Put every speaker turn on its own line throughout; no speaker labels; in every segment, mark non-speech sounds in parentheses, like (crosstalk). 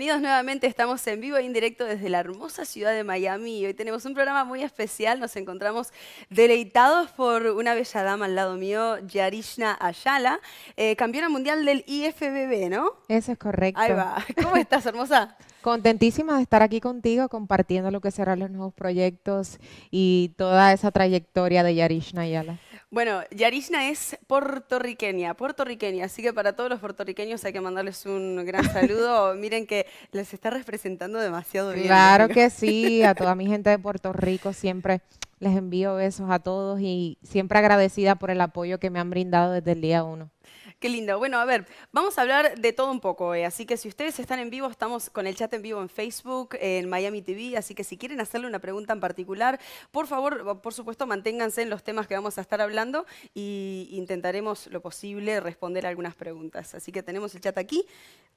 bienvenidos nuevamente. Estamos en vivo e indirecto desde la hermosa ciudad de Miami. Hoy tenemos un programa muy especial. Nos encontramos deleitados por una bella dama al lado mío, Yarishna Ayala, eh, campeona mundial del IFBB, ¿no?
Eso es correcto. Ahí va. ¿Cómo (laughs) estás, hermosa? Contentísima de estar aquí contigo, compartiendo lo que serán los nuevos proyectos y toda esa trayectoria de Yarishna Ayala.
Bueno, Yarishna es puertorriqueña, puertorriqueña, así que para todos los puertorriqueños hay que mandarles un gran (laughs) saludo. Miren que les está representando demasiado bien. Claro que sí,
a toda mi gente de Puerto Rico siempre les envío besos a todos y siempre agradecida por el apoyo que me han brindado desde el día uno.
Qué lindo. Bueno, a ver, vamos a hablar de todo un poco eh, Así que si ustedes están en vivo, estamos con el chat en vivo en Facebook, en Miami TV. Así que si quieren hacerle una pregunta en particular, por favor, por supuesto, manténganse en los temas que vamos a estar hablando e intentaremos lo posible responder algunas preguntas. Así que tenemos el chat aquí.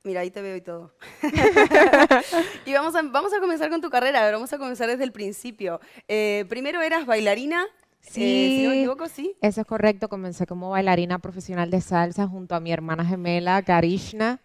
Mira, ahí te veo y todo. (laughs) y vamos a, vamos a comenzar con tu carrera. vamos a comenzar desde el principio. Eh, primero eras bailarina, eh, sí, sí. Eso
es correcto. Comencé como bailarina profesional de salsa junto a mi hermana gemela, Karishna.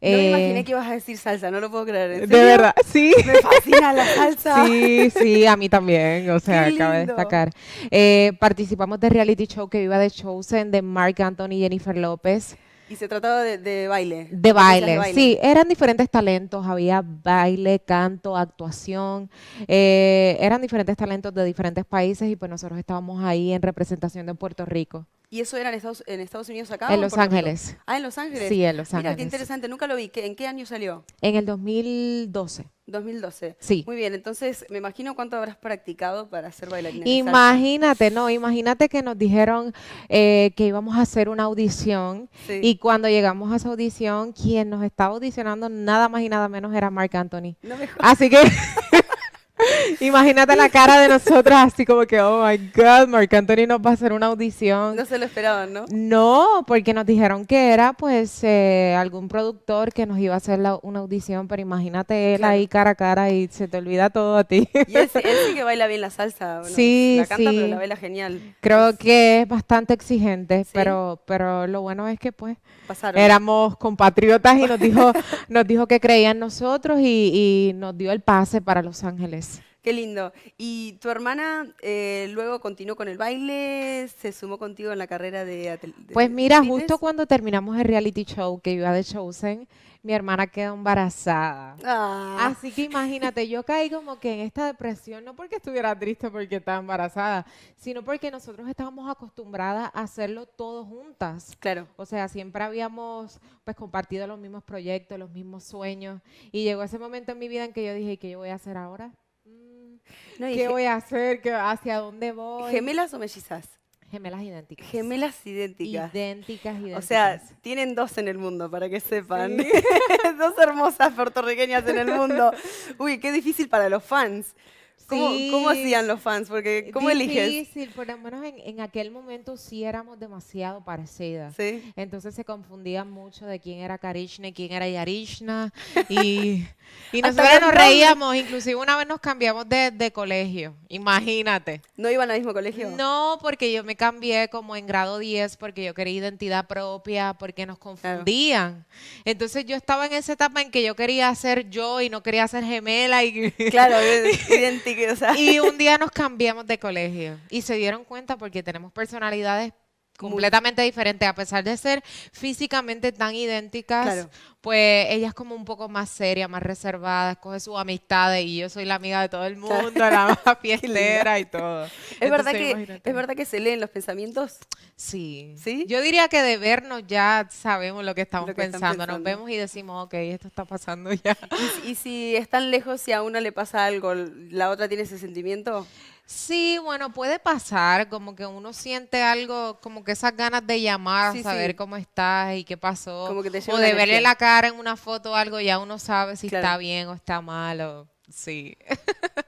No me imaginé eh, que
ibas a decir salsa, no lo puedo creer. De verdad, sí. Me fascina la salsa.
Sí, sí, a mí también, o (laughs) sea, acaba de destacar. Eh, participamos de reality show que Viva de Chosen de Mark Anthony y Jennifer López.
Y se trataba de, baile.
De baile, sí. Eran diferentes talentos. Había baile, canto, actuación. Eh, eran diferentes talentos de diferentes países y pues nosotros estábamos ahí en representación de Puerto Rico.
¿Y eso era en Estados, en Estados Unidos acá? En Los Ángeles. Ah, en Los Ángeles. Sí, en Los Ángeles. Mira, qué interesante, nunca lo vi. ¿En qué año salió?
En el 2012.
2012. Sí. Muy bien, entonces me imagino cuánto habrás practicado para ser bailarina. Imagínate,
no, imagínate que nos dijeron eh, que íbamos a hacer una audición y cuando llegamos a esa audición, quien nos estaba audicionando nada más y nada menos era Mark Anthony. Así que (laughs) (laughs) Imagínate la cara de nosotras así como que, oh my God, Marc Anthony nos va a hacer una audición.
No se lo esperaban, ¿no?
No, porque nos dijeron que era pues eh, algún productor que nos iba a hacer una audición, pero imagínate él ahí cara a cara y se te olvida todo a ti. Y él, sí que baila bien la salsa, La canta, pero la baila genial. Creo que es bastante exigente, pero, pero lo bueno es que pues Pasaron. éramos compatriotas y nos dijo, (laughs) nos dijo que creían nosotros y nos dio el pase para Los Ángeles.
Qué lindo. ¿Y tu hermana eh, luego continuó con el baile? ¿Se sumó
contigo en la carrera de, Pues mira, justo cuando terminamos el reality show que iba de Chosen, mi hermana quedó embarazada. Ah. Así que imagínate, yo caí como que en esta depresión, no porque estuviera triste porque estaba embarazada, sino porque nosotros estábamos acostumbradas a hacerlo todos juntas. Claro. O sea, siempre habíamos pues compartido los mismos proyectos, los mismos sueños. Y llegó ese momento en mi vida en que yo dije, ¿qué yo voy a hacer ahora? ¿Qué voy a hacer? ¿Qué, ¿Hacia dónde voy? ¿Gemelas o mellizas? Gemelas idénticas. Gemelas idénticas. Idénticas, idénticas. O sea,
tienen dos en el mundo, para que sepan. (laughs) dos hermosas puertorriqueñas en el mundo. Uy, qué difícil para los fans.
¿Cómo, hacían los fans? Porque, eh, ¿cómo difícil, eliges? Difícil, por lo menos en, en, aquel momento sí éramos demasiado parecidas. ¿Sí? Entonces se confundían mucho de quién era Karishna y quién era Yarishna. (laughs) Y, y nosotros nos reíamos, inclusive una vez nos cambiamos de, colegio, imagínate. ¿No iban al mismo colegio? No, porque yo me cambié como en grado 10 porque yo quería identidad propia, porque nos confundían. Entonces yo estaba en esa etapa en que yo quería ser yo y no quería ser gemela. Y... Claro, (laughs) identidad. Y un día nos cambiamos de colegio y se dieron cuenta porque tenemos personalidades completamente diferente a pesar de ser físicamente tan idénticas, pues ella es como un poco más seria, más reservada, escoge sus amistades y yo soy la amiga de todo el mundo, la (laughs) más fiestera y todo. Es verdad que es verdad que se leen los pensamientos. Sí. ¿Sí? Yo diría que de vernos ya sabemos lo que estamos pensando. nos vemos y decimos, ok, esto está pasando ya.
¿Y, si si están lejos y a una le pasa algo, la
otra tiene ese sentimiento? Sí, bueno, puede pasar, como que uno siente algo, como que esas ganas de llamar, saber cómo estás y qué pasó, o de verle la cara en una foto o algo, ya uno sabe si está bien o está mal. Sí.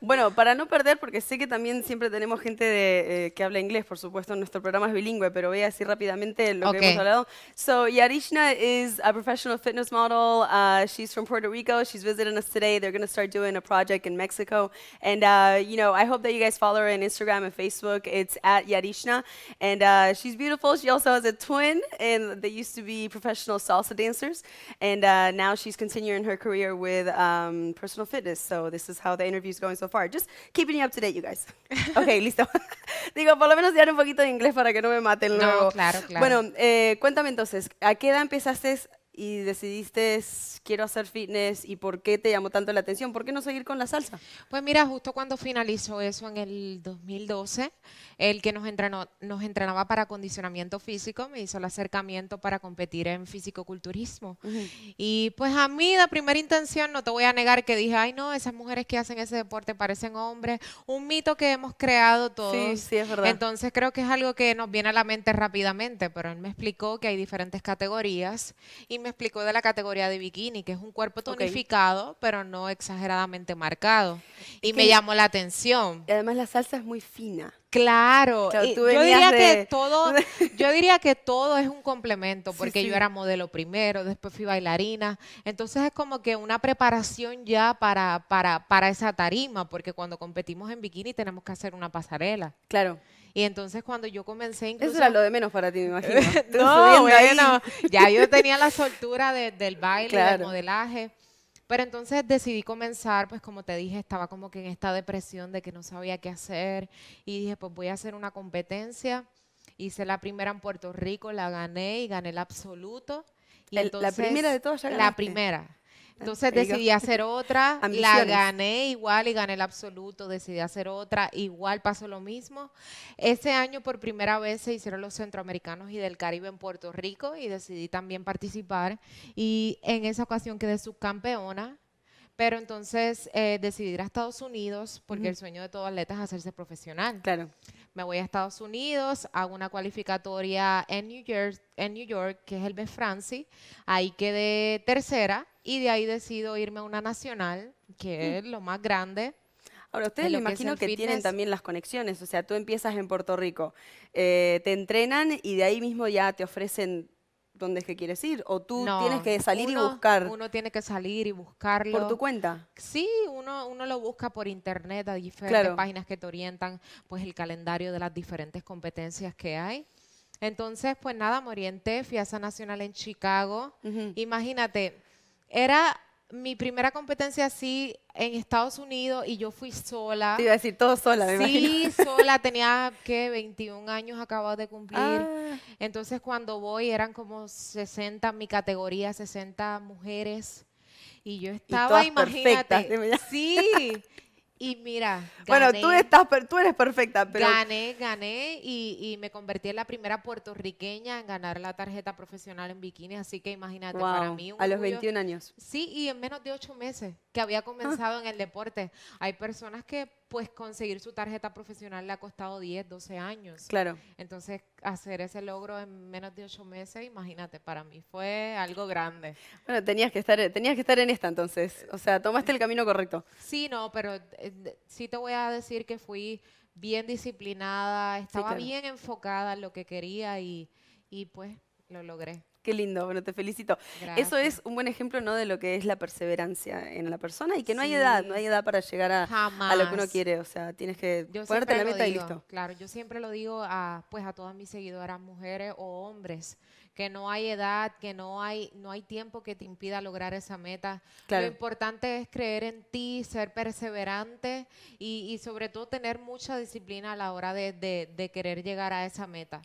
bueno,
para no perder, porque sé que también siempre tenemos gente de, eh, que habla inglés, por supuesto, nuestro programa es bilingüe, pero voy a decir rápidamente lo okay. que hemos hablado. So, Yarishna is a professional fitness model. Uh, she's from Puerto Rico. She's visiting us today. They're going to start doing a project in Mexico. And, uh, you know, I hope that you guys follow her on Instagram and Facebook. It's at Yarishna. And uh, she's beautiful. She also has a twin, and they used to be professional salsa dancers. And uh, now she's continuing her career with um, personal fitness. So this is how the interview is going so far. Just keeping you up to date, you guys. (laughs) ok, listo. (laughs) Digo, por lo menos ya un poquito de inglés para que no me maten luego. No, claro, claro. Bueno, eh, cuéntame entonces, ¿a qué edad empezaste y decidiste
quiero hacer fitness y por qué te llamó tanto la atención? ¿Por qué no seguir con la salsa? Pues mira, justo cuando finalizó eso en el 2012, el que nos, entrenó, nos entrenaba para acondicionamiento físico me hizo el acercamiento para competir en fisicoculturismo. Y pues a mí de primera intención no te voy a negar que dije, ay no, esas mujeres que hacen ese deporte parecen hombres, un mito que hemos creado todos. Sí, sí, es verdad. Entonces creo que es algo que nos viene a la mente rápidamente, pero él me explicó que hay diferentes categorías y me explicó de la categoría de bikini, que es un cuerpo tonificado, pero no exageradamente marcado. Y, me llamó la atención. Y además la salsa es muy fina. Claro, yo diría que todo, (laughs) yo diría que todo es un complemento, porque yo era modelo primero, después fui bailarina, entonces es como que una preparación ya para, para, para esa tarima, porque cuando competimos en bikini tenemos que hacer una pasarela. Claro. Y entonces cuando yo comencé incluso... Eso era lo de menos para ti, me imagino. (laughs) no, ya yo tenía la soltura del baile, del modelaje. Pero entonces decidí comenzar, pues como te dije, estaba como que en esta depresión de que no sabía qué hacer. Y dije, pues voy a hacer una competencia. Hice la primera en Puerto Rico, la gané y gané el absoluto. la primera de todas ya La primera. Entonces decidí hacer otra, la gané igual y gané el absoluto, decidí hacer otra, igual pasó lo mismo. Ese año por primera vez se hicieron los Centroamericanos y del Caribe en Puerto Rico y decidí también participar y en esa ocasión quedé subcampeona. Pero entonces eh, decidí ir a Estados Unidos porque el sueño de todo atleta es hacerse profesional. Claro me voy a Estados Unidos, hago una cualificatoria en New York, en New York que es el francis Ahí quedé tercera y de ahí decido irme a una nacional, que mm. es lo más grande. Ahora, ustedes lo imagino que, tienen también
las conexiones, o sea, tú empiezas en Puerto Rico, eh, te entrenan y de ahí mismo ya te ofrecen dónde es que quieres ir, o tú tienes que salir y buscar. Uno
tiene que salir y buscarlo. ¿Por tu cuenta? Sí, uno, uno lo busca por internet, a diferentes páginas que te orientan, pues el calendario de las diferentes competencias que hay. Entonces, pues nada, me orienté, fui a esa nacional en Chicago. Imagínate, era mi primera competencia así en Estados Unidos y yo fui sola. Te iba a decir
todo sola, me Sí, sola,
(laughs) tenía que 21 años acababa de cumplir. Ah. Entonces cuando voy eran como 60, mi categoría 60 mujeres y yo estaba, imagínate. sí. (laughs) Y mira,
gané, bueno, tú, estás, tú eres perfecta, pero... Gané,
gané y, y, me convertí en la primera puertorriqueña en ganar la tarjeta profesional en bikini, así que imagínate, para mí... Un a los 21 años. Sí, y en menos de 8 meses que había ah. comenzado en el deporte. Hay personas que pues conseguir su tarjeta profesional le ha costado 10, 12 años. Claro. Entonces, hacer ese logro en menos de 8 meses, imagínate, para mí fue algo grande. Bueno, tenías que
estar tenías que estar en esta entonces, o sea, tomaste el camino correcto.
Sí, no, pero eh, sí te voy a decir que fui bien disciplinada, estaba bien enfocada en lo que quería y, y pues lo logré.
Qué lindo, bueno, te felicito. Eso es un buen ejemplo, ¿no? De lo que es la perseverancia en la persona y que no hay edad, no hay edad para llegar a, lo que uno quiere. O sea, tienes que yo la meta y listo.
Claro, yo siempre lo digo a, pues, a todas mis seguidoras, mujeres o hombres, que no hay edad, que no hay, no hay tiempo que te impida lograr esa meta. Lo importante es creer en ti, ser perseverante y, sobre todo tener mucha disciplina a la hora de querer llegar a esa meta.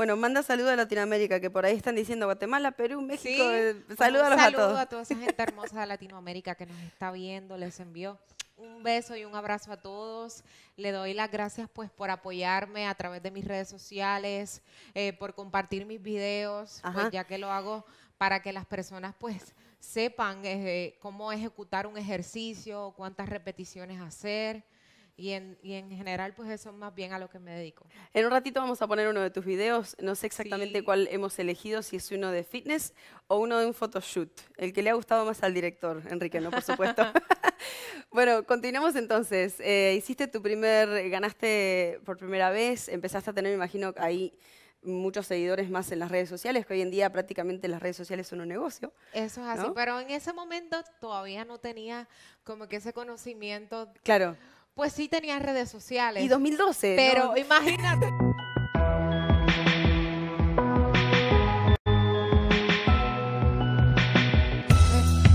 Bueno, manda saludos a Latinoamérica, que por ahí están diciendo Guatemala, Perú, México. Sí. Eh, saludos a todos. a toda
esa gente hermosa de Latinoamérica que nos está viendo, les envío un beso y un abrazo a todos. Le doy las gracias pues por apoyarme a través de mis redes sociales, eh, por compartir mis videos, pues, ya que lo hago para que las personas pues sepan eh, cómo ejecutar un ejercicio, cuántas repeticiones hacer. Y en, general, pues eso es más bien a lo que me dedico.
En un ratito vamos a poner uno de tus videos. No sé exactamente cuál hemos elegido, si es uno de fitness o uno de un photoshoot. El que le ha gustado más al director, Enrique, ¿no? Por supuesto. (laughs) (laughs) bueno, continuamos entonces. Eh, hiciste tu primer, ganaste por primera vez, empezaste a tener, me imagino, ahí muchos seguidores más en las redes sociales, que hoy en día prácticamente las redes sociales son un negocio.
Eso es así, pero en ese momento todavía no tenía como que ese conocimiento. Claro. Pues sí tenía redes sociales. Y 2012. Pero imagínate. imagínate,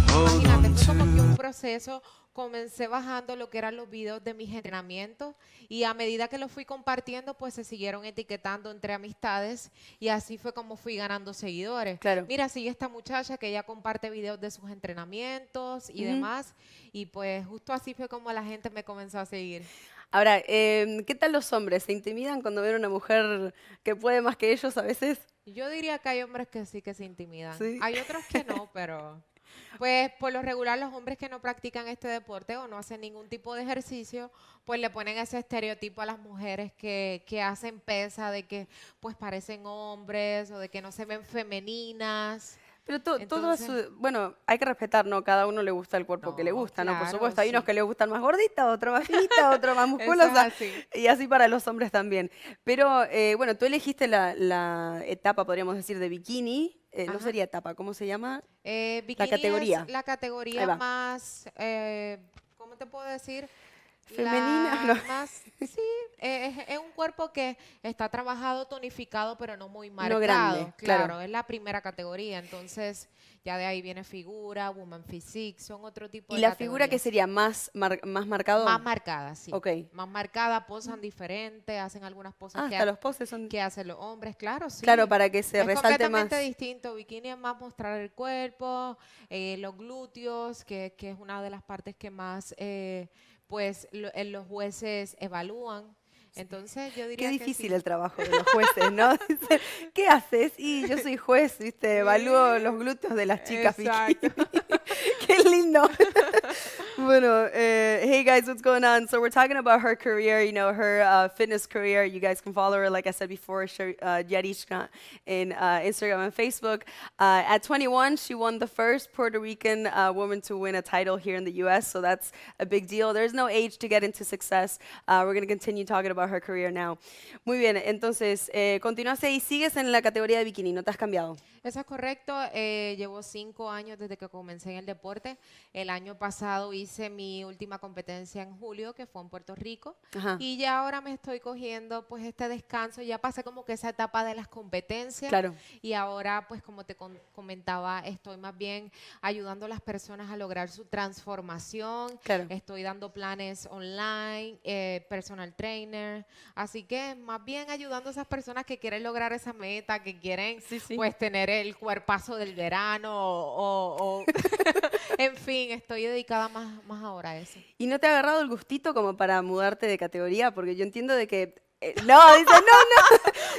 fue como que un proceso comencé bajando lo que eran los videos de mis entrenamientos y a medida que los fui compartiendo, pues se siguieron etiquetando entre amistades y así fue como fui ganando seguidores. Claro. Mira, sigue esta muchacha que ya comparte videos de sus entrenamientos y demás y pues justo así fue como la gente me comenzó a seguir.
Ahora, em, ¿qué tal los hombres? ¿Se intimidan cuando ven a una mujer que puede más que ellos
a veces? Yo diría que hay hombres que sí que se intimidan. Hay otros que no, (laughs) pero... Pues por lo regular los hombres que no practican este deporte o no hacen ningún tipo de ejercicio, pues le ponen ese estereotipo a las mujeres que, que hacen pesa de que pues parecen hombres o de que no se ven femeninas. Pero todo su, bueno, hay
que respetar, ¿no? Cada uno le gusta el cuerpo que le gusta, ¿no? Por supuesto, hay unos que le gustan más gorditas, otros más finitas, otros más (laughs) musculosas. Y así para los hombres también. Pero eh, bueno, tú elegiste la, etapa, podríamos decir, de bikini. Eh, no sería etapa, ¿cómo se llama?
Eh, la categoría. la categoría más, eh, ¿cómo te puedo decir?
femenina.
más, sí, es, un cuerpo que está trabajado, tonificado, pero no muy marcado. No claro, es la primera categoría. Entonces, ya de ahí viene figura, woman physique, son otro tipo de ¿Y la figura que
sería más, más marcado? Más marcada, sí. Ok.
Más marcada, posan diferente, hacen algunas poses ah, los poses son... que hacen los hombres, claro, sí. Claro, para que se resalte más. Es completamente distinto. Bikini es más mostrar el cuerpo, eh, los glúteos, que, que, es una de las partes que más... Eh, pues eh, los jueces evalúan. Entonces yo diría Qué difícil el
trabajo de los jueces, ¿no? (laughs) ¿Qué haces? Y yo soy juez, ¿viste? Evalúo los glúteos de las chicas. (laughs) no. (laughs) bueno, uh, hey guys, what's going on? So we're talking about her career, you know, her uh, fitness career. You guys can follow her, like I said before, Shari, uh, Yarishna in uh, Instagram and Facebook. Uh, at 21, she won the first Puerto Rican uh, woman to win a title here in the U.S., so that's a big deal. There's no age to get into success. Uh, we're going to continue talking about her career now. Muy bien, entonces, eh, continuaste y sigues en la categoría de bikini, ¿no te has cambiado?
Eso es correcto, eh, llevo cinco años desde que comencé en el deporte. El año pasado hice mi última competencia en julio, que fue en Puerto Rico, y ya ahora me estoy cogiendo pues este descanso, ya pasé como que esa etapa de las competencias, claro. y ahora pues como te comentaba, estoy más bien ayudando a las personas a lograr su transformación, estoy dando planes online, eh, personal trainer, así que más bien ayudando a esas personas que quieren lograr esa meta, que quieren pues tener el cuerpazo del verano o (laughs) (laughs) en fin fin, estoy dedicada más, más ahora a eso.
¿Y no te ha agarrado el gustito como para mudarte de categoría? Porque yo entiendo de que... Eh, no, dice, no,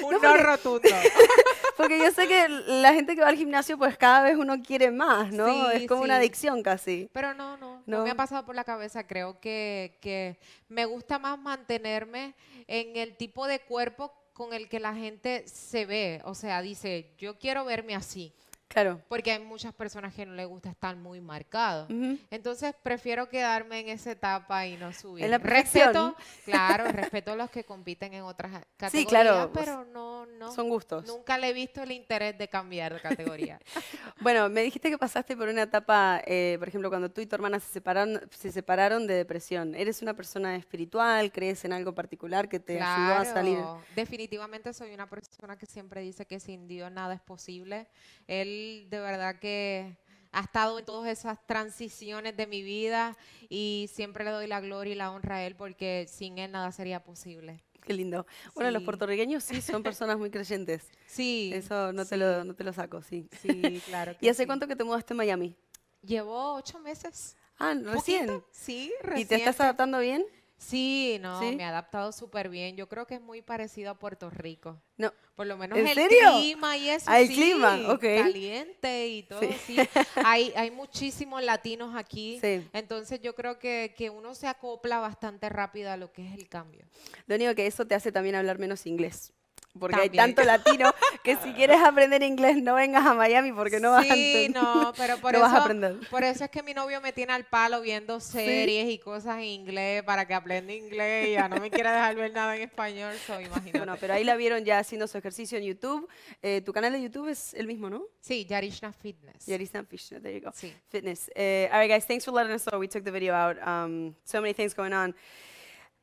no. (laughs) Un no, porque, rotundo. (laughs) porque yo sé que la gente que va al gimnasio, pues cada vez uno quiere más, ¿no? es como una adicción
casi. Pero no, no, no, no, me ha pasado por la cabeza. Creo que, que me gusta más mantenerme en el tipo de cuerpo con el que la gente se ve. O sea, dice, yo quiero verme así. Claro. Porque hay muchas personas que no les gusta estar muy marcado. Entonces prefiero quedarme en esa etapa y no subir. el respeto, claro, respeto a los que compiten en otras categorías, sí, claro, pero no, no. Son gustos. Nunca le he visto el interés de cambiar de categoría. (laughs) bueno, me dijiste que pasaste por una etapa,
eh, por ejemplo, cuando tú y tu hermana se separaron, se separaron de depresión. ¿Eres una persona espiritual? ¿Crees en algo particular que te ayudó a salir?
Definitivamente soy una persona que siempre dice que sin Dios nada es posible. Él de verdad que ha estado en todas esas transiciones de mi vida y siempre le doy la gloria y la honra a él porque sin él nada sería posible.
Qué lindo. Bueno, los puertorriqueños sí son (laughs) personas muy creyentes. sí. Eso no, Te lo, no te lo saco, sí. Sí, claro. (laughs) ¿Y
hace cuánto que te mudaste a
Miami? Llevo ocho meses. Ah, recién. Sí, recién. ¿Y te estás adaptando bien? Sí,
no, me ha adaptado súper bien. Yo creo que es muy parecido a Puerto Rico. No. Por lo menos el clima y eso. El clima, ok. Caliente y todo, sí. Hay, hay muchísimos latinos aquí. Sí. Entonces yo creo que, que, uno se acopla bastante rápido a lo que es el cambio.
Lo que eso te hace también hablar menos inglés porque hay tanto latino que si (laughs) quieres aprender inglés no vengas a Miami porque no vas a Sí, no, pero (laughs) por eso, aprender.
por eso es que mi novio me tiene al palo viendo series y cosas en inglés para que aprenda inglés, y ya no me quiera dejar ver nada en español, (laughs) Bueno, pero ahí la vieron ya haciendo su ejercicio en YouTube.
Eh, tu canal de YouTube es el mismo, ¿no? Sí, Yarishna Fitness. Yarishna Fitness, there you go. Sí. Fitness. Eh, all right, guys, thanks for letting us know. We took the video out. Um, so many things going on.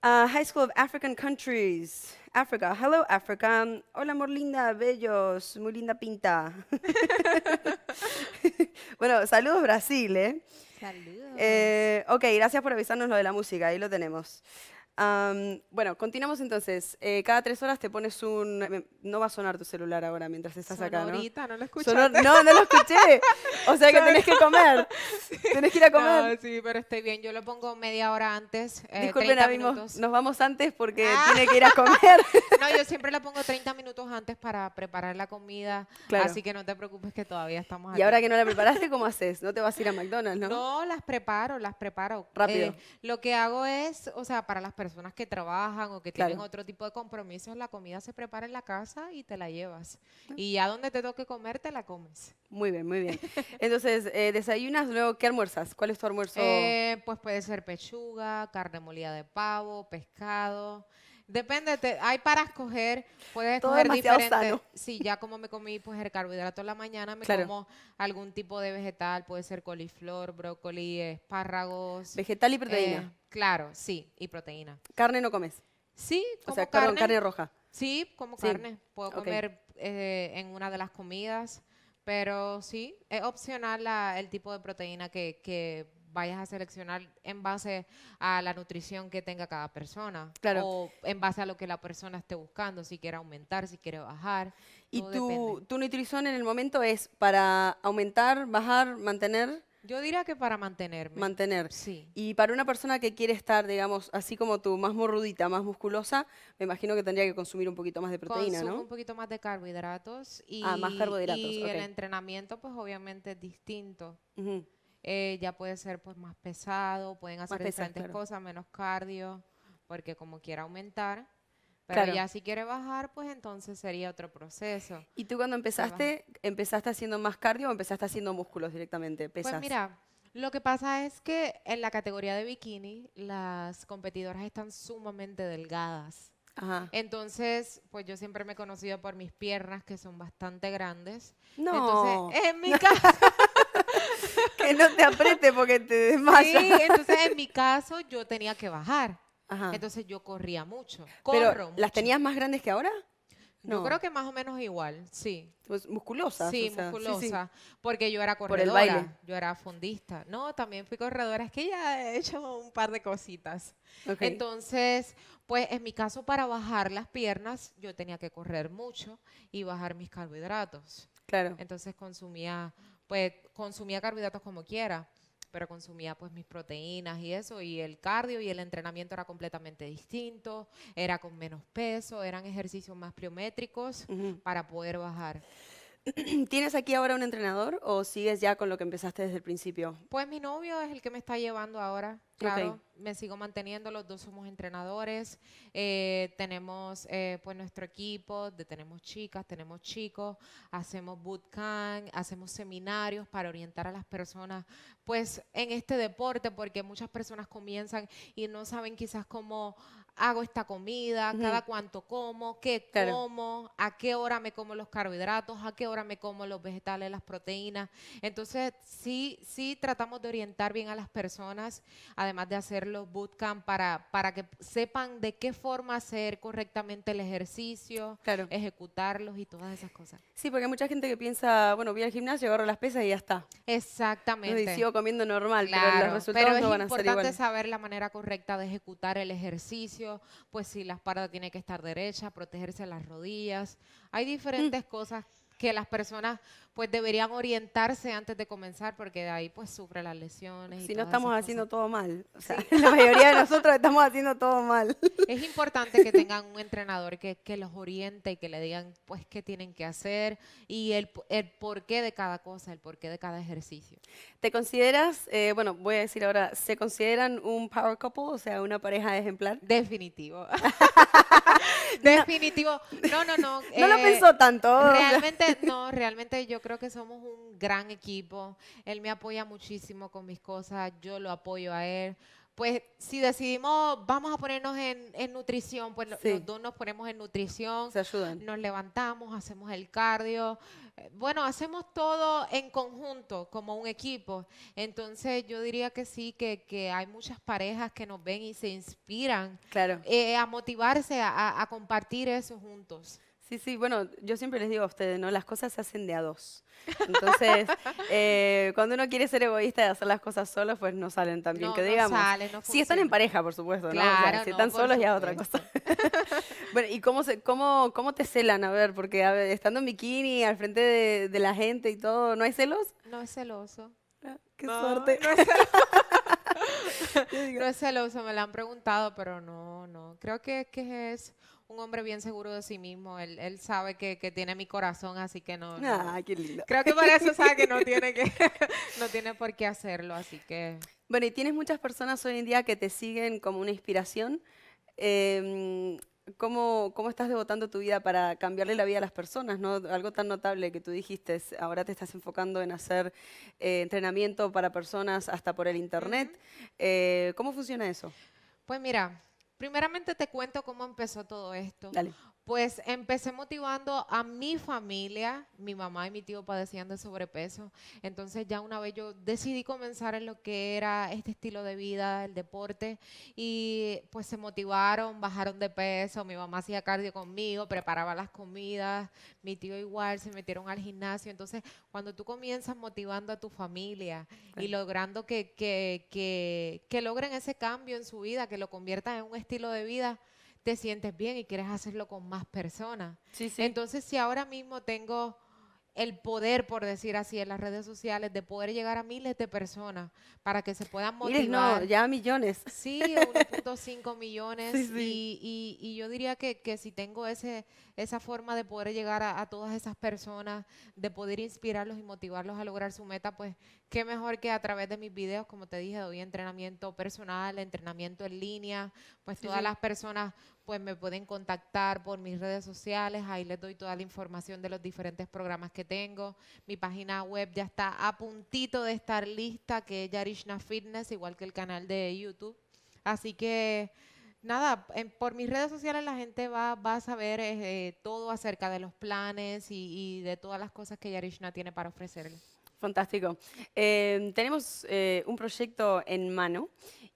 Uh, High School of African Countries. Africa. Hello, African, Hola, Morlinda, bellos. Muy linda pinta. (laughs) bueno, saludos, Brasil, ¿eh? Saludos. Eh, ok, gracias por avisarnos lo de la música. Ahí lo tenemos bueno, continuamos entonces. Eh, cada tres horas te pones un... Eh, no va a sonar tu celular ahora mientras estás acá, Ahorita, no lo escuché. No, no lo escuché. O sea que tenés que comer.
(laughs) que ir a comer. sí, pero estoy bien. Yo lo pongo media hora antes. Eh, Disculpen, amigos, nos vamos antes porque ah. tiene que ir a comer. (laughs) no, yo siempre la pongo 30 minutos antes para preparar la comida. Claro. Así que no te preocupes que todavía estamos aquí. Y ahora que no la preparaste, ¿cómo haces? No te vas a ir a McDonald's, ¿no? No, las preparo, las preparo. Rápido. lo que hago es, o sea, para las personas personas que trabajan o que tienen otro tipo de compromisos, la comida se prepara en la casa y te la llevas. Y ya donde te toque comer, te la comes. Muy bien, muy bien. Entonces, eh, desayunas,
luego, ¿qué almuerzas? ¿Cuál es tu almuerzo? Eh,
pues puede ser pechuga, carne molida de pavo, pescado. Depende, hay para escoger, puedes escoger diferente, Sí, ya como me comí pues el carbohidrato en la mañana, me como algún tipo de vegetal, puede ser coliflor, brócoli, espárragos. Vegetal y proteína. Eh, claro, sí, y proteína. ¿Carne no comes? Sí, como o sea, carne. roja. Sí, como carne. Puedo comer eh, en una de las comidas, pero sí, es opcional el tipo de proteína que, que vayas a seleccionar en base a la nutrición que tenga cada persona. Claro. O en base a lo que la persona esté buscando, si quiere aumentar, si quiere bajar. ¿Y tu,
tu nutrición en el momento es para aumentar, bajar, mantener? Yo diría que para mantenerme. Mantener. Sí. Y para una persona que quiere estar, digamos, así como tú, más morrudita, más musculosa, me imagino que tendría que consumir un poquito más de proteína, un
poquito más de carbohidratos. Y, ah, el entrenamiento, pues obviamente es distinto. Eh, ya puede ser pues más pesado, pueden hacer diferentes cosas, menos cardio, porque como quiera aumentar. Pero ya si quiere bajar, pues entonces sería otro proceso.
¿Y tú cuando empezaste,
empezaste haciendo más cardio o empezaste haciendo músculos directamente? Pues mira, lo que pasa es que en la categoría de bikini las competidoras están sumamente delgadas. Entonces, pues yo siempre me he conocido por mis piernas que son bastante grandes.
No. Entonces,
en mi caso... (laughs) (laughs) que no te apriete porque te desmayas. Sí, entonces en mi caso yo tenía que bajar. Entonces yo corría mucho. Corro Pero, ¿Las tenías más grandes que ahora? No. Yo creo que más o menos igual, sí. Pues musculosa. Sí, musculosa. Porque yo era corredora. Yo era fundista. No, también fui corredora. Es que ya he hecho un par de cositas. Entonces, pues en mi caso, para bajar las piernas, yo tenía que correr mucho y bajar mis carbohidratos. Claro. Entonces consumía pues consumía carbohidratos como quiera, pero consumía pues mis proteínas y eso, y el cardio y el entrenamiento era completamente distinto, era con menos peso, eran ejercicios más pliométricos para poder bajar. (clears throat) ¿Tienes aquí ahora un entrenador o sigues ya con lo que empezaste desde el principio? Pues mi novio es el que me está llevando ahora. Claro, me sigo manteniendo, los dos somos entrenadores, eh, tenemos eh, pues nuestro equipo, tenemos chicas, tenemos chicos, hacemos bootcamp, hacemos seminarios para orientar a las personas pues en este deporte porque muchas personas comienzan y no saben quizás cómo hago esta comida, cada cuánto como, qué como, a qué hora me como los carbohidratos, a qué hora me como los vegetales, las proteínas. Entonces, sí, sí tratamos de orientar bien a las personas, además de hacer los bootcamp para, para que sepan de qué forma hacer correctamente el ejercicio, ejecutarlos y todas esas cosas.
Sí, porque hay mucha gente que piensa, bueno, voy al gimnasio, agarro las pesas y ya está. Exactamente. y comiendo normal, pero los van a ser es importante
saber la manera correcta de ejecutar el ejercicio pues si la espalda tiene que estar derecha, protegerse las rodillas. Hay diferentes mm. cosas que las personas pues deberían orientarse antes de comenzar porque de ahí pues sufre las lesiones. Y si no estamos haciendo todo mal, la mayoría de
nosotros estamos haciendo todo mal.
(laughs) Es importante que tengan un entrenador que, que los oriente y que le digan pues qué tienen que hacer y el, el porqué de cada cosa, el porqué de cada ejercicio. ¿Te consideras,
eh, bueno, voy a decir ahora, ¿se consideran un power couple, o sea, una pareja ejemplar? Definitivo.
(laughs) Definitivo. No, no, no. (laughs) no lo eh, pensó tanto. Realmente, no, realmente yo creo que somos un gran equipo. Él me apoya muchísimo con mis cosas, yo lo apoyo a él pues si decidimos, vamos a ponernos en, nutrición, pues los dos nos ponemos en nutrición, nos levantamos, hacemos el cardio, eh, bueno, hacemos todo en conjunto, como un equipo. Entonces yo diría que sí, que, hay muchas parejas que nos ven y se inspiran eh, a motivarse a compartir eso juntos. Sí, sí, bueno, yo siempre les digo a
ustedes, ¿no? Las cosas se hacen de a dos. Entonces, (laughs) eh, cuando uno quiere ser egoísta y hacer las cosas solo, pues no salen tan bien que digamos. No salen, no si están en pareja, por supuesto, claro, ¿no? si están solos ya es otra cosa. (laughs) bueno, ¿y cómo, se, cómo, cómo te celan? A ver, porque estando en bikini, al frente de, la gente y todo, ¿no hay celos?
No es celoso. Ah, qué suerte. No es celoso. (laughs) no es celoso, me la han preguntado, pero no, no. Creo que, que es un hombre bien seguro de sí mismo. Él, sabe que, tiene mi corazón, así que no. Creo que por eso (laughs) sabe que no tiene que, (laughs) no tiene por qué hacerlo,
así que. Bueno, y tienes muchas personas hoy en día que te siguen como una inspiración. Eh, cómo, estás devotando tu vida para cambiarle la vida a las personas, ¿no? Algo tan notable que tú dijiste, ahora te estás enfocando en hacer eh, entrenamiento para personas hasta por el Internet. Eh, ¿Cómo funciona eso?
Pues mira, primeramente te cuento cómo empezó todo esto. Dale. Pues empecé motivando a mi familia, mi mamá y mi tío padecían de sobrepeso, entonces ya una vez yo decidí comenzar en lo que era este estilo de vida, el deporte, y pues se motivaron, bajaron de peso, mi mamá hacía cardio conmigo, preparaba las comidas, mi tío igual, se metieron al gimnasio, entonces cuando tú comienzas motivando a tu familia y logrando que, que, que, que logren ese cambio en su vida, que lo conviertan en un estilo de vida, te sientes bien y quieres hacerlo con más personas. Sí, Entonces, si ahora mismo tengo el poder, por decir así, en las redes sociales, de poder llegar a miles de personas para que se puedan motivar. no, ya millones. Sí, 1.5 (laughs) millones. Y, yo diría que, que, si tengo ese, esa forma de poder llegar a, todas esas personas, de poder inspirarlos y motivarlos a lograr su meta, pues qué mejor que a través de mis videos, como te dije, doy entrenamiento personal, entrenamiento en línea, pues todas las personas pues me pueden contactar por mis redes sociales, ahí les doy toda la información de los diferentes programas que tengo. Mi página web ya está a puntito de estar lista, que es Yarishna Fitness, igual que el canal de YouTube. Así que nada, por mis redes sociales la gente va, va a saber eh, eh, todo acerca de los planes y, de todas las cosas que Yarishna tiene para ofrecerle. Fantástico. Eh, tenemos
un proyecto en mano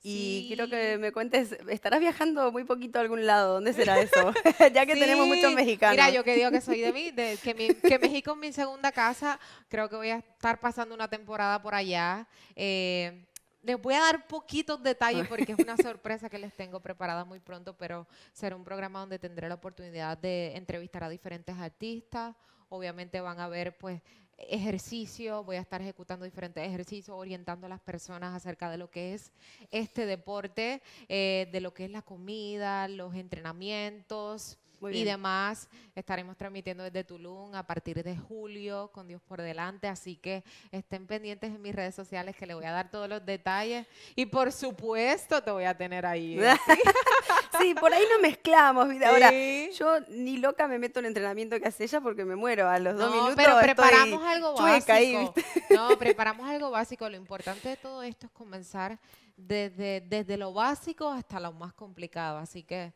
y quiero que me cuentes, estarás viajando muy poquito a algún lado, ¿dónde será eso? (laughs) ya que tenemos muchos mexicanos. Mira, yo que digo que soy de mí,
de, que, mi, que, México es mi segunda casa, creo que voy a estar pasando una temporada por allá. Eh, les voy a dar poquitos detalles (laughs) porque es una sorpresa que les tengo preparada muy pronto, pero será un programa donde tendré la oportunidad de entrevistar a diferentes artistas. Obviamente van a ver, pues, ejercicio, voy a estar ejecutando diferentes ejercicios, orientando a las personas acerca de lo que es este deporte, eh, de lo que es la comida, los entrenamientos, y demás. Estaremos transmitiendo desde Tulum a partir de julio, con Dios por delante. Así que estén pendientes en mis redes sociales que le voy a dar todos los detalles. Y por supuesto te voy a tener ahí. ¿eh? (laughs) ¿sí? por ahí no mezclamos,
vida. Ahora, yo ni loca me meto en el entrenamiento que hace ella porque me muero a los dos minutos. Pero preparamos algo básico.
no, preparamos algo básico. Lo importante de todo esto es comenzar desde, desde lo básico hasta lo más complicado. Así que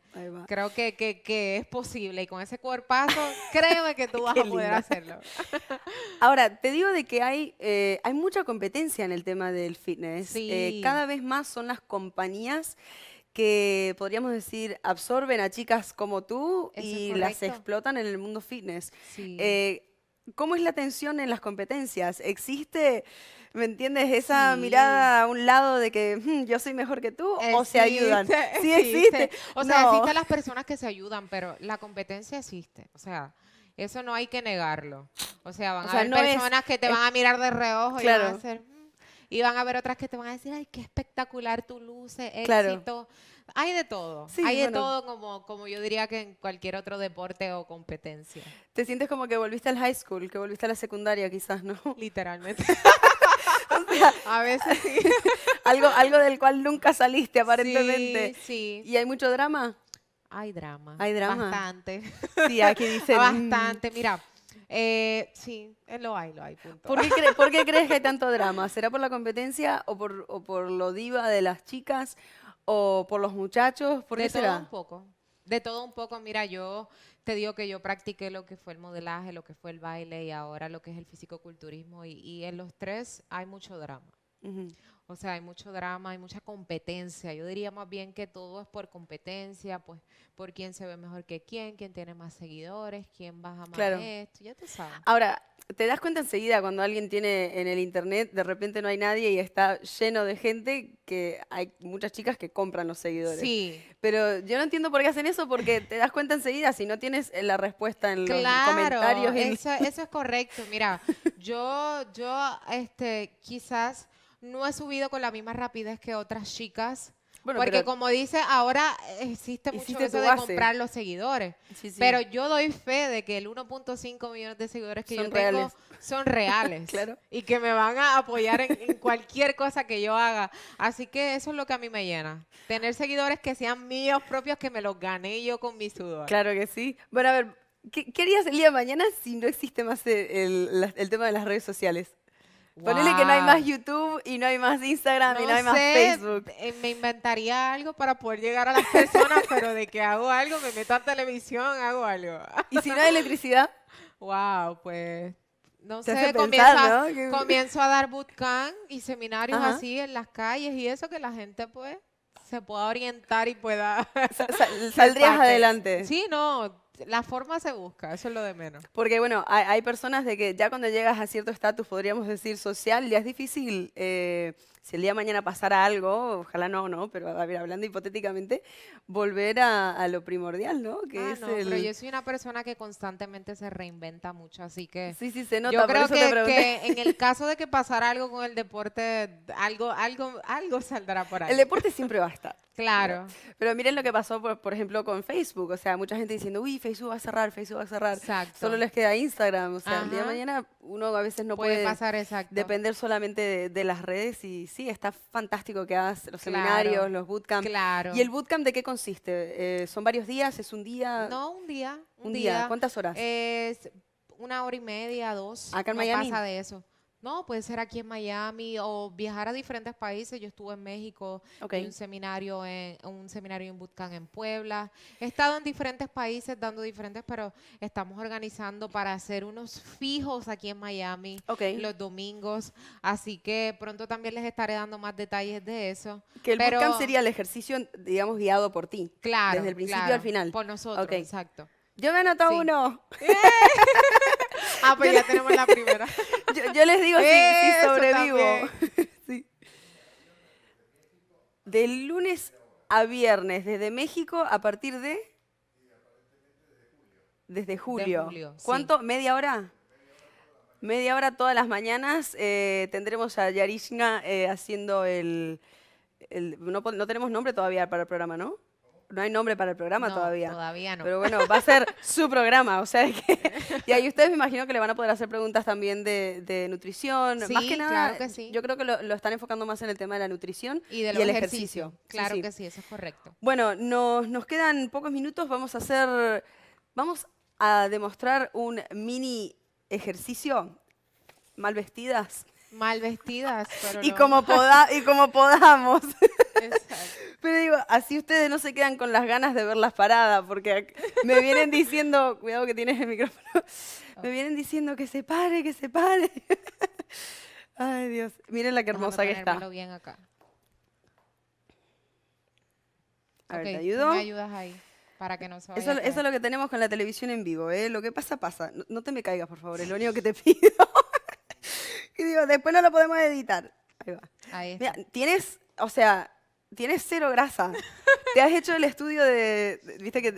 creo que, que, es posible y con ese cuerpazo, (laughs) creo que tú vas a poder hacerlo. (laughs)
Ahora, te digo de que hay, eh, hay mucha competencia en el tema del fitness. Eh, cada vez más son las compañías que podríamos decir absorben a chicas como tú y las explotan en el mundo fitness. Eh, ¿Cómo es la tensión en las competencias? ¿Existe ¿Me entiendes? Esa mirada a un lado de que hmm, yo soy mejor que tú o se ayudan. (laughs) Sí, existe. O sea, existen las
personas que se ayudan, pero la competencia existe. O sea, eso no hay que negarlo. O sea, van a haber personas que te van a mirar de reojo y van a hacer... Hmm", y van a haber otras que te van a decir, ay, qué espectacular tu luce. éxito. Claro. Hay de todo, hay de todo como, como yo diría que en cualquier otro deporte o competencia. Te sientes como que volviste al high
school, que volviste a la secundaria quizás, ¿no? Literalmente. (laughs) (laughs) a veces (laughs) algo, algo del cual nunca saliste, aparentemente. Sí, sí. ¿Y hay mucho drama?
Hay drama. Hay drama. Bastante. Sí, aquí dice. Bastante, mm. mira. Eh, sí, eh, lo hay, lo hay, (laughs) ¿Por
qué, crees que hay tanto drama? ¿Será por la competencia o por, lo diva de las chicas o por los muchachos? ¿Por de todo un
poco. De todo un poco, mira, yo te digo que yo practiqué lo que fue el modelaje, lo que fue el baile y ahora lo que es el fisicoculturismo y, y en los tres hay mucho drama. O sea, hay mucho drama, hay mucha competencia. Yo diría más bien que todo es por competencia, pues por quién se ve mejor que quién, quién tiene más seguidores, quién baja más claro. esto, ya te sabes.
Ahora, te das cuenta enseguida cuando alguien tiene en el internet, de repente no hay nadie y está lleno de gente que hay muchas chicas que compran los seguidores. Sí. Pero yo no entiendo por qué hacen eso porque te das cuenta enseguida si no tienes eh, la respuesta en los comentarios. Eso, eso
es correcto. Mira, yo, yo este, quizás no he subido con la misma rapidez que otras chicas porque como dice, ahora existe mucho eso de comprar los seguidores. Pero yo doy fe de que el 1.5 millones de seguidores que yo tengo son reales. (laughs) Y que me van a apoyar en, cualquier cosa que yo haga. Así que eso es lo que a mí me llena. Tener seguidores que sean míos propios, que me los gané yo con mi sudor. Claro que sí. Bueno, a ver, ¿qué, el día de mañana si no existe
más el, tema de las redes sociales? Ponle Ponele que no hay más
YouTube, y no hay más Instagram y no hay más Facebook. Eh, me inventaría algo para poder llegar a las personas, pero de que hago algo, me meto a televisión, hago algo. ¿Y si no hay electricidad? Wow, pues no sé, comienzo a dar bootcamp y seminarios así en las calles y eso que la gente pues se pueda orientar y pueda... saldrías (laughs) adelante. Sí, no, la forma se busca, eso es lo de menos. Porque bueno, hay,
personas de que ya cuando llegas a cierto estatus, podríamos decir social, ya es difícil. Eh, si el día de mañana pasara algo, ojalá no, no, pero a ver, hablando hipotéticamente, volver a, lo primordial, ¿no? Que ah, no, pero yo
soy una persona que constantemente se reinventa mucho, así que... Sí, sí, se nota, Yo creo eso que, que, en el caso de que pasara algo con el deporte, algo, algo, algo saldrá por ahí. El deporte siempre va a estar.
Claro. Pero miren lo que pasó, por, por, ejemplo, con Facebook. O sea, mucha gente diciendo, uy, Facebook va a cerrar, Facebook va a cerrar. Exacto. Solo les queda Instagram. O sea, el día de mañana uno a veces no puede, depender solamente de, las redes. Y sí, está fantástico que hagas los seminarios, los bootcamps. Claro. ¿Y el bootcamp de qué consiste? Eh, ¿Son varios días? ¿Es un día? No, un
día. ¿Un, día. ¿Cuántas horas? Es una hora y media, dos. Acá en no Miami. pasa de eso. No, puede ser aquí en Miami o viajar a diferentes países. Yo estuve en México, en un seminario en un seminario en Bootcamp en Puebla. He estado en diferentes países dando diferentes, pero estamos organizando para hacer unos fijos aquí en Miami los domingos. Así que pronto también les estaré dando más detalles de eso. Que el sería
el ejercicio, digamos, guiado por ti. Claro. Desde el principio al final. Por nosotros, exacto.
Yo me anoto a uno. ¡Eh!
Ah, pues ya tenemos la primera. (laughs) yo, les digo si, sobrevivo. (laughs) De lunes a viernes, desde México, a partir de... Desde julio. julio ¿Cuánto? ¿Media hora? Media hora todas las mañanas eh, tendremos a Yarishna eh, haciendo el... no tenemos nombre todavía para el programa, ¿no? no hay nombre para el programa todavía. Todavía no. Pero bueno, va a ser (laughs) su programa, o sea que... (laughs) y ahí ustedes me imagino que le van a poder hacer preguntas también de, nutrición. más que nada, claro que sí. yo creo que lo, están enfocando más en el tema de la nutrición y, el ejercicio. Claro que sí, eso es correcto. Bueno, nos, nos quedan pocos minutos, vamos a hacer... Vamos a demostrar un mini ejercicio mal vestidas.
Mal vestidas, (laughs) y como poda
y como podamos. Pero digo, así ustedes no se quedan con las ganas de ver las paradas, porque me vienen diciendo, (laughs) cuidado que tienes el micrófono, me vienen diciendo que se pare, que se pare. (laughs) Ay, Dios. Miren la que hermosa que está. bien acá. A ¿te ayudo? Me
ayudas ahí. Para que no eso, es
lo que tenemos con la televisión en vivo, ¿eh? Lo que pasa, pasa. No, te me caigas, por favor, es lo único que te (laughs) pido. y digo, después no lo podemos editar. Ahí va.
Ahí tienes, o sea, tienes cero grasa. ¿Te has hecho el estudio de, viste que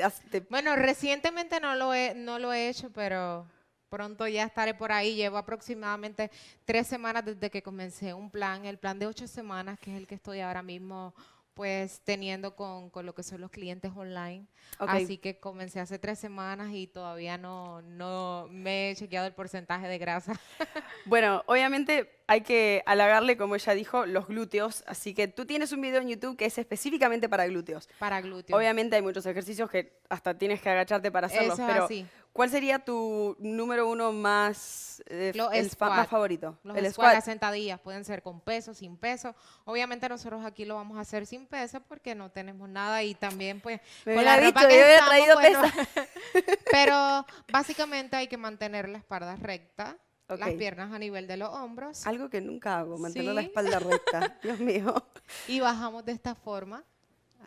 Bueno, recientemente no lo he, no lo he hecho, pero pronto ya estaré por ahí. Llevo aproximadamente tres semanas desde que comencé un plan, el plan de ocho semanas, que es el que estoy ahora mismo pues teniendo con, con, lo que son los clientes online. Así que comencé hace tres semanas y todavía no, no me he chequeado el porcentaje de grasa. (laughs)
bueno, obviamente hay que halagarle, como ella dijo, los glúteos. Así que tú tienes un video en YouTube que es específicamente para glúteos. Para glúteos. Obviamente hay muchos ejercicios que hasta
tienes que agacharte
para hacerlos, Eso pero ¿Cuál sería tu número uno más, eh, el favorito? Los el las
sentadillas pueden ser con peso, sin peso. Obviamente nosotros aquí lo vamos a hacer sin peso porque no tenemos nada y también pues Me con la ropa que yo estamos, traído (laughs) Pero básicamente hay que mantener la espalda recta. Las piernas a nivel de los hombros. Algo que nunca hago, mantener la
espalda recta. (laughs) Dios
mío. Y bajamos de esta forma,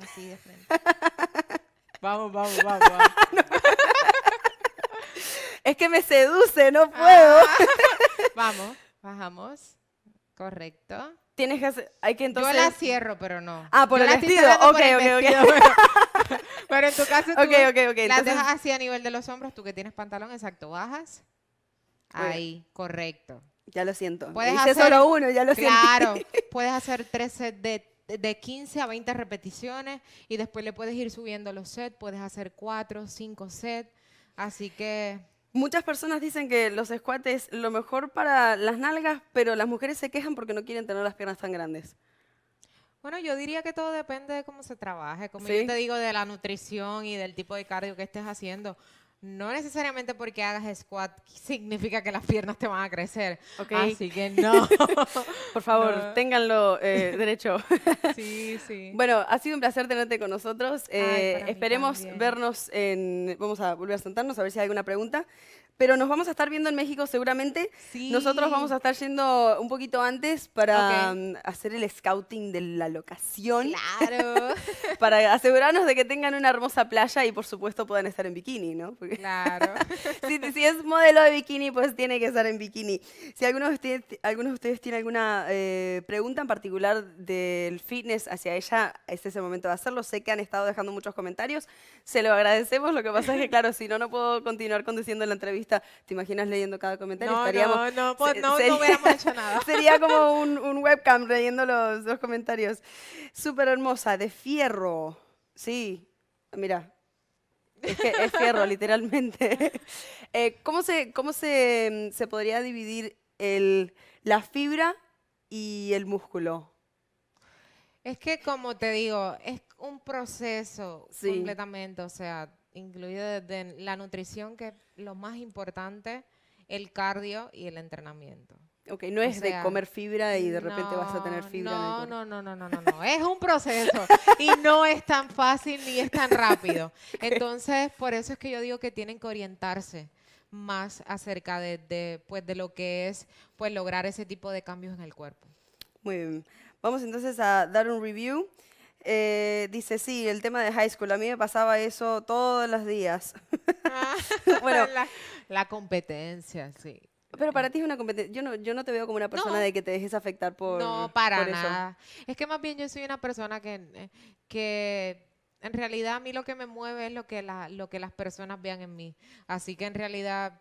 así de frente. (laughs) vamos, vamos, vamos. vamos es que me seduce, no ah. puedo. (laughs) vamos, bajamos. Correcto. Tienes que hacer, hay que entonces... Yo la cierro, pero no. Ah, por el vestido. Ok, ok, ok. (laughs) (laughs) Pero, en tu caso tú okay, las dejas así a nivel de los hombros, tú que tienes pantalón, exacto, bajas. Ahí, correcto. Ya lo siento. Puedes hacer, solo uno, ya lo siento. Claro, puedes hacer tres sets de, de 15 a 20 repeticiones y después le puedes ir subiendo los sets, puedes hacer cuatro, cinco sets Así que... Muchas personas dicen que los
squats es lo mejor para las nalgas, pero las mujeres se quejan porque no quieren tener las piernas tan grandes.
Bueno, yo diría que todo depende de cómo se trabaje, como yo te digo, de la nutrición y del tipo de cardio que estés haciendo no necesariamente porque hagas squat significa que las piernas te van a crecer. Así que (laughs) no. Por favor, ténganlo eh,
derecho. (laughs) sí, sí. Bueno, ha sido un placer tenerte con nosotros. Eh, esperemos vernos en... Vamos a volver a sentarnos a ver si hay alguna pregunta pero nos vamos a estar viendo en México seguramente. Nosotros vamos a estar yendo un poquito antes para um, hacer el scouting de la locación. Claro. (laughs) para asegurarnos de que tengan una hermosa playa y por supuesto puedan estar en bikini, ¿no? claro. (laughs) si, es modelo de bikini, pues tiene que estar en bikini. Si alguno de ustedes, tiene ustedes alguna eh, pregunta en particular del fitness hacia ella, es ese momento de hacerlo. Sé que han estado dejando muchos comentarios. Se lo agradecemos. Lo que pasa es que, claro, si no, no puedo continuar conduciendo la entrevista ¿te imaginas leyendo cada comentario? No, no, no, sería, (laughs) nada. Sería como un, webcam leyendo los, comentarios. Súper hermosa, de fierro. Sí, mira, es fierro, (laughs) literalmente. (laughs) Eh, ¿Cómo, se,
podría dividir el, la fibra y el músculo? Es que, como te digo, es un proceso completamente. O sea, incluido desde la nutrición, que es lo más importante, el cardio y el entrenamiento. Ok, no es de comer fibra y de repente vas a tener fibra. No, no, no, no, no, no, no. es un proceso (laughs) y no es tan fácil ni es tan rápido. (laughs) Entonces, por eso es que yo digo que tienen que orientarse más acerca de, de, pues, de lo que es pues, lograr ese tipo de cambios en el cuerpo. Muy bien.
Vamos entonces a dar un review. Eh, dice, sí, el tema de high school, a mí me pasaba eso
todos los días. Ah, (laughs)
bueno, la,
competencia, sí.
Pero para ti es una competencia. Yo no, yo no te veo como una persona de que te dejes afectar por. No, para nada.
Es que más bien yo soy una persona que, que en realidad a mí lo que me mueve es lo que, lo que las personas vean en mí. Así que en realidad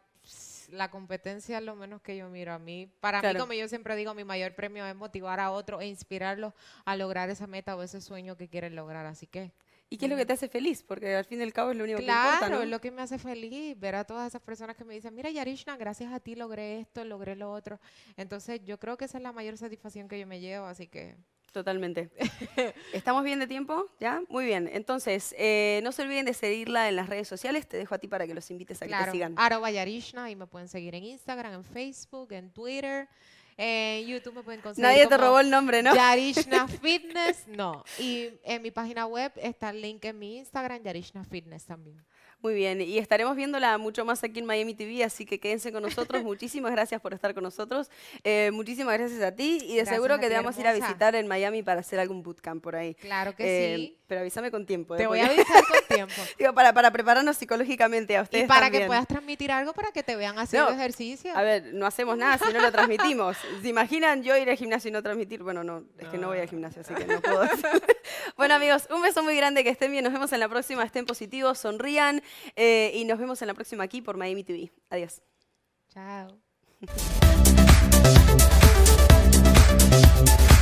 la competencia es lo menos que yo miro a mí. Para mí, como yo siempre digo, mi mayor premio es motivar a otro e inspirarlo a lograr esa meta o ese sueño que quieren lograr. Así que ¿Y qué es lo que te hace feliz? Porque al fin y al cabo es lo único que importa, Claro, es lo que me hace feliz, ver a todas esas personas que me dicen, mira Yarishna, gracias a ti logré esto, logré lo otro. Entonces yo creo que esa es la mayor satisfacción que yo me llevo, así que...
Totalmente. (laughs) ¿Estamos bien de tiempo? ¿Ya? Muy bien. Entonces, eh, no se olviden de
seguirla en las redes sociales. Te dejo a ti para que los invites a que te sigan. Aroba Yarishna y me pueden seguir en Instagram, en Facebook, en Twitter. En YouTube me pueden conseguir. Nadie te robó el nombre, ¿no? Yarishna (laughs) Fitness, no. Y en mi página web está el link en mi Instagram, Yarishna Fitness también. Muy bien, y estaremos viéndola mucho más aquí en
Miami TV, así que quédense con nosotros. (laughs) muchísimas gracias por estar con nosotros. Eh, muchísimas gracias a ti y de seguro que te vamos a ir a visitar en Miami para hacer algún bootcamp por ahí. Claro que eh, sí. Pero avísame con tiempo. ¿eh? Te voy a avisar con tiempo. (laughs) Digo, para, prepararnos psicológicamente a ustedes. Y para que puedas
transmitir algo para que te vean haciendo ejercicio. A
ver, no hacemos nada si no lo transmitimos. (laughs) ¿Se imaginan yo ir al gimnasio y no transmitir? Bueno, no, es que no voy al gimnasio, así que no puedo. bueno, amigos, un beso muy grande, que estén bien. Nos vemos en la próxima. Estén positivos, sonrían. Eh, y nos vemos en la próxima aquí por Miami TV. Adiós. Chao. (laughs)